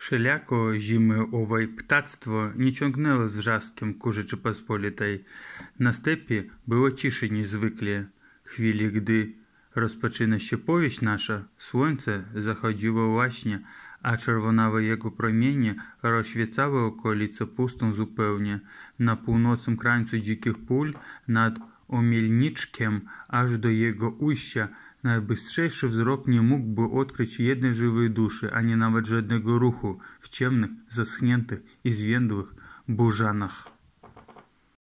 Wszelako zimy owe ptactwo nie ciągnęło z wrzaskiem ku Rzeczypospolitej. Na stepie było ciszy niezwykle. Chwili, gdy rozpoczyna się powieść nasza, słońce zachodziło właśnie, a czerwonawe jego promienie rozświecały okolice pustą zupełnie. Na północnym krańcu dzikich pól nad mielniczkiem, aż do jego ujścia, najbystrzejszy wzrok nie mógłby odkryć jednej żywej duszy, ani nawet żadnego ruchu w ciemnych, zaschniętych i zwiędłych burzanach.